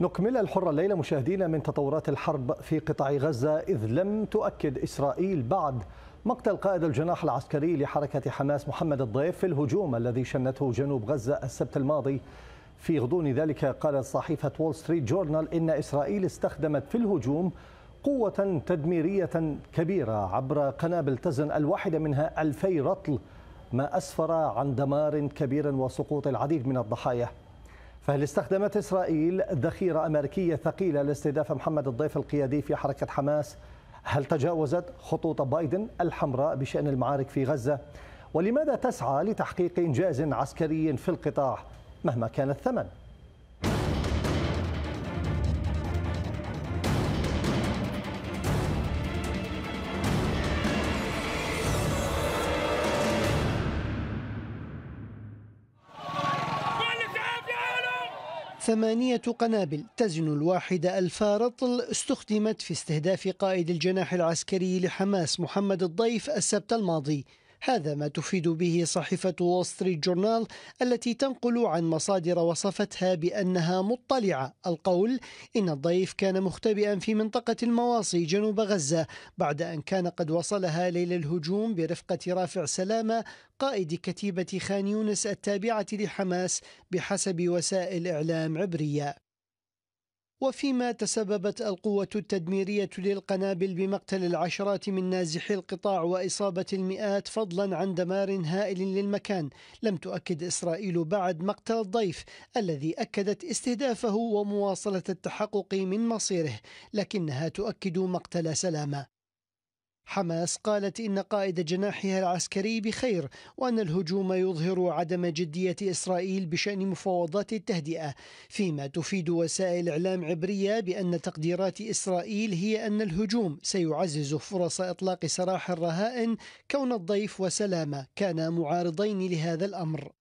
نكمل الحرة الليلة مشاهدينا من تطورات الحرب في قطاع غزة إذ لم تؤكد إسرائيل بعد مقتل قائد الجناح العسكري لحركة حماس محمد الضيف في الهجوم الذي شنته جنوب غزة السبت الماضي في غضون ذلك قالت صحيفة وول ستريت جورنال إن إسرائيل استخدمت في الهجوم قوة تدميرية كبيرة عبر قنابل تزن الواحدة منها ألفي رطل ما أسفر عن دمار كبير وسقوط العديد من الضحايا فهل استخدمت إسرائيل ذخيرة أمريكية ثقيلة لاستهداف محمد الضيف القيادي في حركة حماس؟ هل تجاوزت خطوط بايدن الحمراء بشأن المعارك في غزة؟ ولماذا تسعى لتحقيق إنجاز عسكري في القطاع مهما كان الثمن؟ ثمانية قنابل تزن الواحدة ألف رطل استخدمت في استهداف قائد الجناح العسكري لحماس محمد الضيف السبت الماضي هذا ما تفيد به صحيفة وول ستريت جورنال التي تنقل عن مصادر وصفتها بأنها مطلعة القول إن الضيف كان مختبئا في منطقة المواصي جنوب غزة بعد أن كان قد وصلها ليل الهجوم برفقة رافع سلامة قائد كتيبة خان يونس التابعة لحماس بحسب وسائل إعلام عبرية وفيما تسببت القوة التدميرية للقنابل بمقتل العشرات من نازحي القطاع وإصابة المئات فضلا عن دمار هائل للمكان لم تؤكد إسرائيل بعد مقتل الضيف الذي أكدت استهدافه ومواصلة التحقق من مصيره لكنها تؤكد مقتل سلامة حماس قالت إن قائد جناحها العسكري بخير وأن الهجوم يظهر عدم جدية إسرائيل بشأن مفاوضات التهدئة فيما تفيد وسائل إعلام عبرية بأن تقديرات إسرائيل هي أن الهجوم سيعزز فرص إطلاق سراح الرهائن كون الضيف وسلامة كانا معارضين لهذا الأمر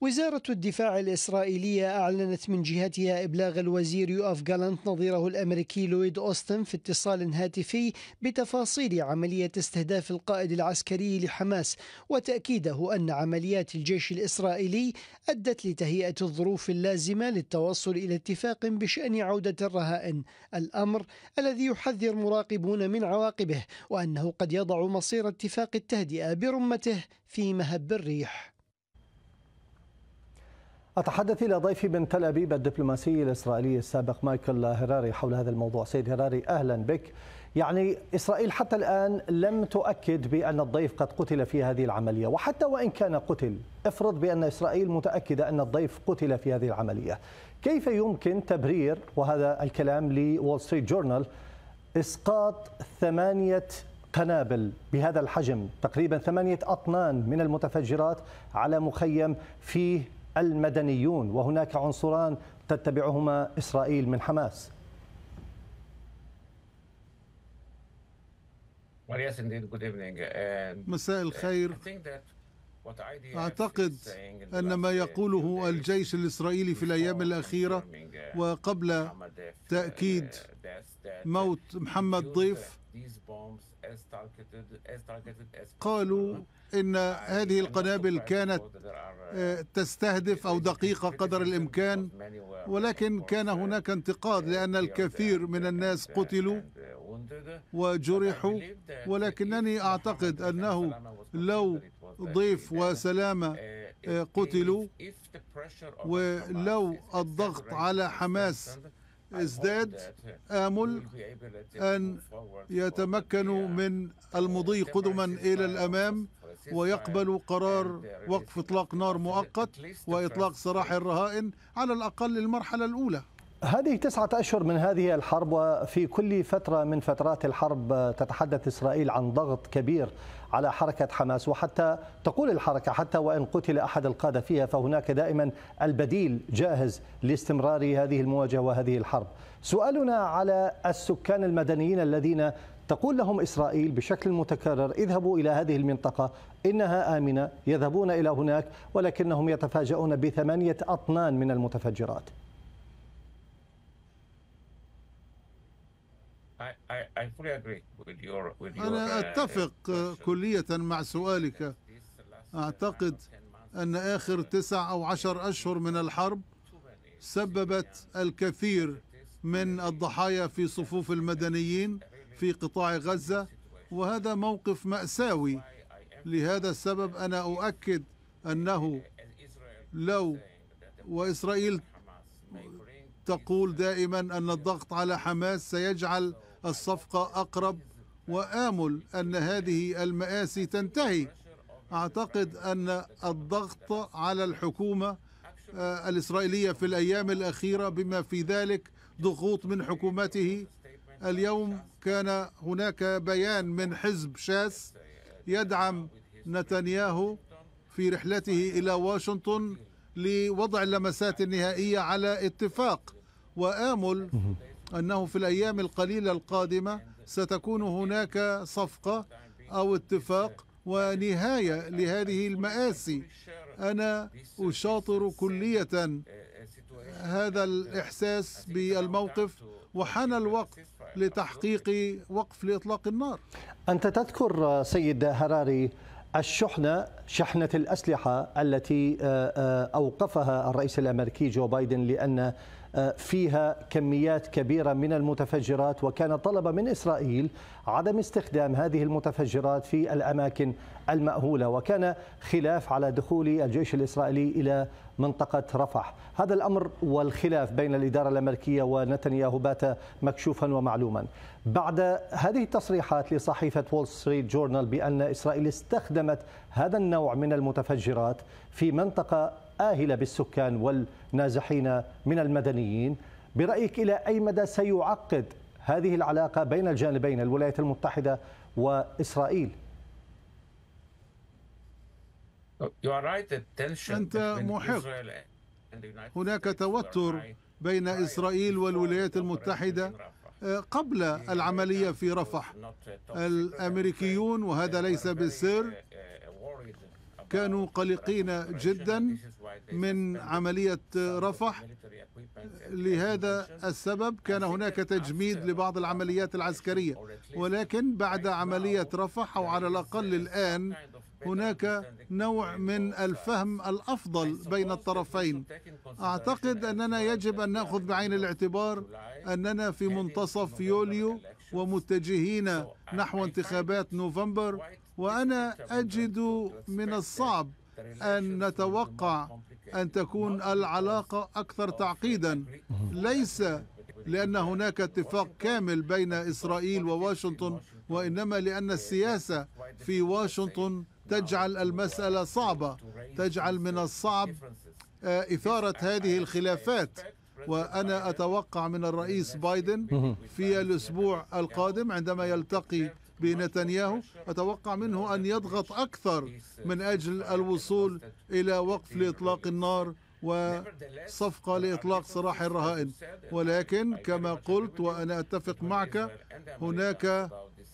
وزارة الدفاع الإسرائيلية أعلنت من جهتها إبلاغ الوزير يؤف جالانت نظيره الأمريكي لويد أوستن في اتصال هاتفي بتفاصيل عملية استهداف القائد العسكري لحماس وتأكيده أن عمليات الجيش الإسرائيلي أدت لتهيئة الظروف اللازمة للتوصل إلى اتفاق بشأن عودة الرهائن الأمر الذي يحذر مراقبون من عواقبه وأنه قد يضع مصير اتفاق التهدئة برمته في مهب الريح أتحدث إلى ضيفي من تل أبيب الدبلوماسي الإسرائيلي السابق مايكل هراري حول هذا الموضوع سيد هراري أهلا بك يعني إسرائيل حتى الآن لم تؤكد بأن الضيف قد قتل في هذه العملية وحتى وإن كان قتل افرض بأن إسرائيل متأكدة أن الضيف قتل في هذه العملية كيف يمكن تبرير وهذا الكلام لول ستريت جورنال إسقاط ثمانية قنابل بهذا الحجم تقريبا ثمانية أطنان من المتفجرات على مخيم فيه المدنيون وهناك عنصران تتبعهما إسرائيل من حماس uh, مساء الخير أعتقد أن ما يقوله الجيش الإسرائيلي في الأيام الأخيرة وقبل تأكيد موت محمد ضيف قالوا إن هذه القنابل كانت آه، تستهدف أو دقيقة قدر الإمكان ولكن كان هناك انتقاد لأن الكثير من الناس قتلوا وجرحوا ولكنني أعتقد أنه لو ضيف وسلامة آه، قتلوا ولو الضغط على uh, حماس ازداد uh, آمل آه، أن يتمكنوا uh, من المضي قدما إلى الأمام ويقبلوا قرار وقف إطلاق نار مؤقت وإطلاق سراح الرهائن على الأقل المرحلة الأولى هذه تسعة أشهر من هذه الحرب وفي كل فترة من فترات الحرب تتحدث إسرائيل عن ضغط كبير على حركة حماس وحتى تقول الحركة حتى وإن قتل أحد القادة فيها فهناك دائما البديل جاهز لاستمرار هذه المواجهة وهذه الحرب سؤالنا على السكان المدنيين الذين تقول لهم إسرائيل بشكل متكرر اذهبوا إلى هذه المنطقة إنها آمنة يذهبون إلى هناك ولكنهم يتفاجؤون بثمانية أطنان من المتفجرات أنا uh, أتفق كلية مع سؤالك أعتقد أن آخر تسع أو عشر أشهر من الحرب سببت الكثير من الضحايا في صفوف المدنيين في قطاع غزة وهذا موقف مأساوي لهذا السبب أنا أؤكد أنه لو وإسرائيل تقول دائما أن الضغط على حماس سيجعل الصفقة أقرب وآمل أن هذه المآسي تنتهي أعتقد أن الضغط على الحكومة آه، الإسرائيلية في الأيام الأخيرة بما في ذلك ضغوط من حكومته اليوم كان هناك بيان من حزب شاس يدعم نتنياهو في رحلته إلى واشنطن لوضع اللمسات النهائية على اتفاق وآمل أنه في الأيام القليلة القادمة ستكون هناك صفقة أو اتفاق ونهاية لهذه المآسي أنا أشاطر كلية هذا الإحساس بالموقف وحان الوقت لتحقيق وقف لإطلاق النار أنت تذكر سيد هراري الشحنة شحنة الأسلحة التي آه، آه، أوقفها الرئيس الأمريكي جو بايدن لأن آه، فيها كميات كبيرة من المتفجرات وكان طلب من إسرائيل عدم استخدام هذه المتفجرات في الأماكن المأهولة وكان خلاف على دخول الجيش الإسرائيلي إلى منطقة رفح هذا الأمر والخلاف بين الإدارة الأمريكية ونتنياهو بات مكشوفا ومعلوما بعد هذه التصريحات لصحيفة وول ستريت جورنال بأن إسرائيل استخدمت هذا النوع من المتفجرات في منطقة آهلة بالسكان والنازحين من المدنيين برأيك إلى أي مدى سيعقد هذه العلاقة بين الجانبين الولايات المتحدة وإسرائيل أنت محق هناك توتر بين إسرائيل والولايات المتحدة آه، قبل العملية في رفح الأمريكيون وهذا ليس بالسر كانوا قلقين جدا من عملية رفح لهذا السبب كان هناك تجميد لبعض العمليات العسكرية ولكن بعد عملية رفح أو على الأقل الآن هناك نوع من الفهم الافضل بين الطرفين اعتقد اننا يجب ان ناخذ بعين الاعتبار اننا في منتصف يوليو ومتجهين نحو انتخابات نوفمبر وانا اجد من الصعب ان نتوقع أن تكون العلاقة أكثر تعقيدا ليس لأن هناك اتفاق كامل بين إسرائيل وواشنطن وإنما لأن السياسة في واشنطن تجعل المسألة صعبة تجعل من الصعب آه، إثارة هذه الخلافات وأنا أتوقع من الرئيس بايدن في الأسبوع القادم عندما يلتقي بنتنياهو أتوقع منه أن يضغط أكثر من أجل الوصول إلى وقف لإطلاق النار وصفقة لإطلاق سراح الرهائن ولكن كما قلت وأنا أتفق معك هناك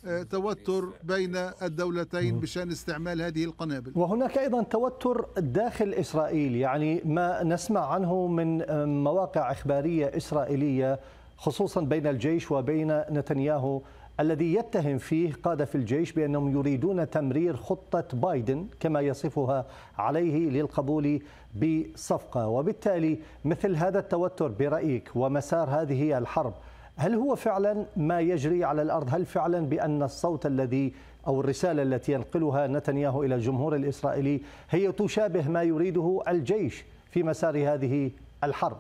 آه، توتر بين الدولتين بشان استعمال هذه القنابل وهناك أيضا توتر داخل إسرائيل يعني ما نسمع عنه من آه، مواقع إخبارية إسرائيلية خصوصا بين الجيش وبين نتنياهو الذي يتهم فيه قادة في الجيش بأنهم يريدون تمرير خطة بايدن كما يصفها عليه للقبول بصفقة وبالتالي مثل هذا التوتر برأيك ومسار هذه الحرب هل هو فعلا ما يجري على الأرض هل فعلا بأن الصوت الذي أو الرسالة التي ينقلها نتنياهو إلى الجمهور الإسرائيلي هي تشابه ما يريده الجيش في مسار هذه الحرب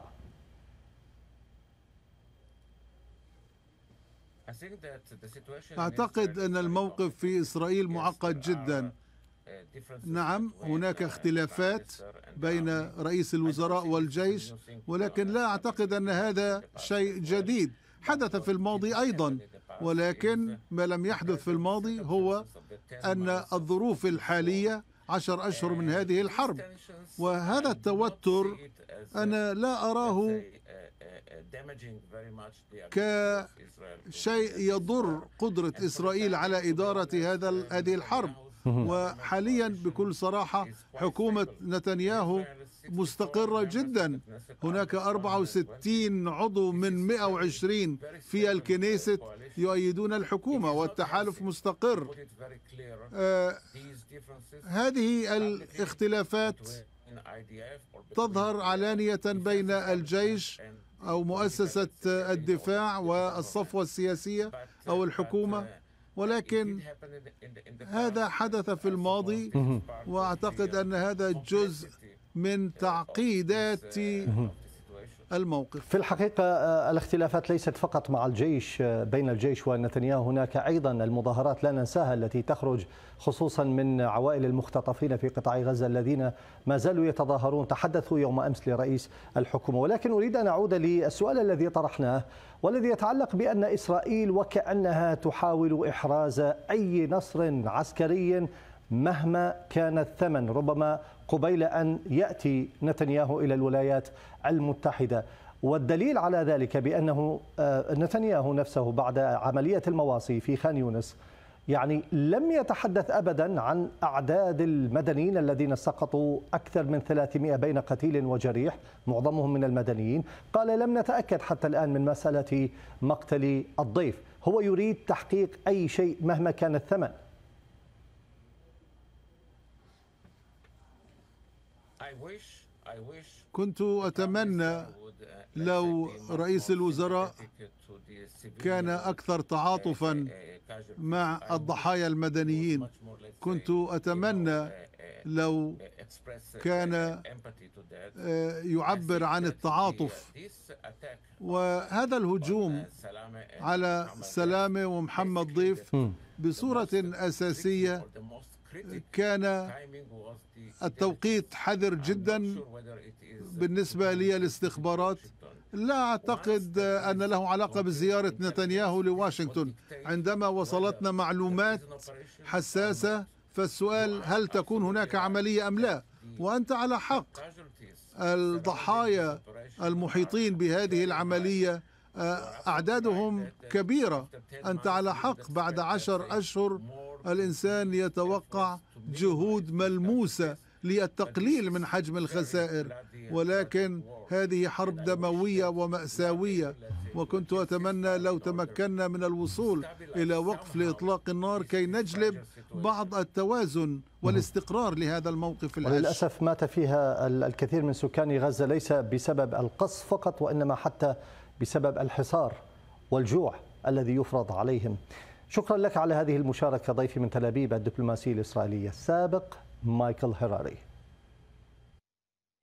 Uh, نعم، uh, أعتقد أن الموقف في إسرائيل معقد جدا نعم هناك اختلافات بين رئيس الوزراء والجيش ولكن لا أعتقد أن هذا شيء جديد حدث في الماضي أيضا ولكن uh, ما لم يحدث في الماضي هو أن الظروف الحالية عشر أشهر من هذه الحرب وهذا التوتر أنا لا أراه كشيء يضر قدرة إسرائيل على إدارة هذا هذه الحرب وحاليا بكل صراحة حكومة نتنياهو مستقرة جدا هناك 64 عضو من 120 في الكنيسة يؤيدون الحكومة والتحالف مستقر آه هذه الاختلافات تظهر علانية بين الجيش أو مؤسسة الدفاع والصفوة السياسية أو الحكومة ولكن هذا حدث في الماضي واعتقد ان هذا جزء من تعقيدات الموقف في الحقيقة آه، الاختلافات ليست فقط مع الجيش آه، بين الجيش ونتنياهو هناك أيضا المظاهرات لا ننساها التي تخرج خصوصا من عوائل المختطفين في قطاع غزة الذين ما زالوا يتظاهرون تحدثوا يوم أمس لرئيس الحكومة ولكن أريد أن أعود للسؤال الذي طرحناه والذي يتعلق بأن إسرائيل وكأنها تحاول إحراز أي نصر عسكري مهما كان الثمن ربما قبيل أن يأتي نتنياهو إلى الولايات المتحدة والدليل على ذلك بأنه آه، نتنياهو نفسه بعد عملية المواصي في خان يونس يعني لم يتحدث أبدا عن أعداد المدنيين الذين سقطوا أكثر من 300 بين قتيل وجريح معظمهم من المدنيين قال لم نتأكد حتى الآن من مسألة مقتل الضيف هو يريد تحقيق أي شيء مهما كان الثمن كنت أتمنى لو رئيس الوزراء كان أكثر تعاطفا مع الضحايا المدنيين كنت أتمنى لو كان آه، يعبر عن التعاطف وهذا الهجوم على سلامة ومحمد ضيف بصورة أساسية كان التوقيت حذر جدا بالنسبة لي الاستخبارات لا أعتقد أن له علاقة بزيارة نتنياهو لواشنطن عندما وصلتنا معلومات حساسة فالسؤال هل تكون هناك عملية أم لا وأنت على حق الضحايا المحيطين بهذه العملية آه، أعدادهم كبيرة أنت على حق بعد عشر أشهر الإنسان يتوقع جهود ملموسة للتقليل من حجم الخسائر ولكن هذه حرب دموية ومأساوية وكنت أتمنى لو تمكنا من الوصول إلى وقف لإطلاق النار كي نجلب بعض التوازن والاستقرار لهذا الموقف الهش وللأسف مات فيها الكثير من سكان غزة ليس بسبب القصف فقط وإنما حتى بسبب الحصار والجوع الذي يفرض عليهم شكرا لك على هذه المشاركة ضيفي من تل أبيب الدبلوماسي الإسرائيلي السابق مايكل هيراري